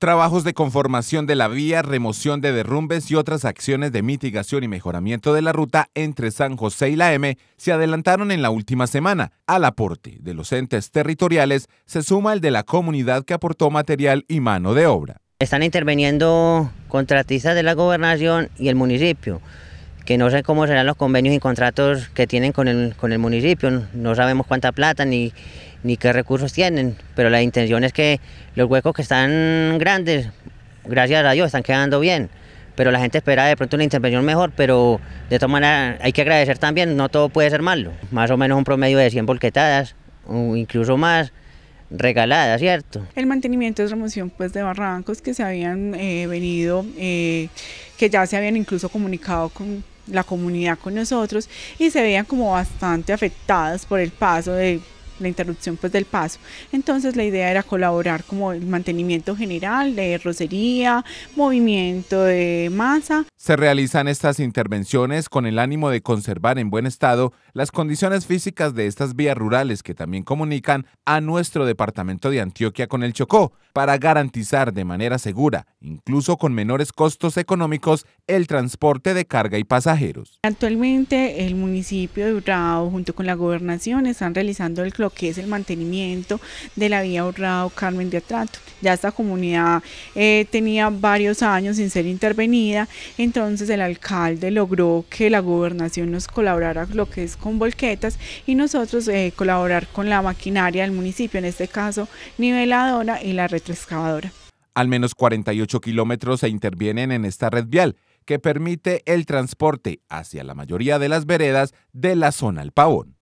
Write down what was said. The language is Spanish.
trabajos de conformación de la vía, remoción de derrumbes y otras acciones de mitigación y mejoramiento de la ruta entre San José y la M se adelantaron en la última semana. Al aporte de los entes territoriales se suma el de la comunidad que aportó material y mano de obra. Están interviniendo contratistas de la gobernación y el municipio, que no sé cómo serán los convenios y contratos que tienen con el, con el municipio, no sabemos cuánta plata ni, ni qué recursos tienen, pero la intención es que los huecos que están grandes, gracias a Dios, están quedando bien. Pero la gente espera de pronto una intervención mejor, pero de todas maneras hay que agradecer también, no todo puede ser malo. Más o menos un promedio de 100 volquetadas, o incluso más, ...regaladas ¿cierto? El mantenimiento de remoción pues, de barrancos que se habían eh, venido, eh, que ya se habían incluso comunicado con la comunidad con nosotros y se veían como bastante afectadas por el paso de la interrupción pues del paso. Entonces la idea era colaborar como el mantenimiento general de rosería movimiento de masa se realizan estas intervenciones con el ánimo de conservar en buen estado las condiciones físicas de estas vías rurales que también comunican a nuestro departamento de Antioquia con el Chocó, para garantizar de manera segura, incluso con menores costos económicos, el transporte de carga y pasajeros. Actualmente el municipio de Urrao junto con la gobernación están realizando el, lo que es el mantenimiento de la vía Urrao Carmen de Atrato. Ya esta comunidad eh, tenía varios años sin ser intervenida, en entonces el alcalde logró que la gobernación nos colaborara lo que es con volquetas y nosotros eh, colaborar con la maquinaria del municipio, en este caso niveladora y la retroexcavadora. Al menos 48 kilómetros se intervienen en esta red vial que permite el transporte hacia la mayoría de las veredas de la zona al Pavón.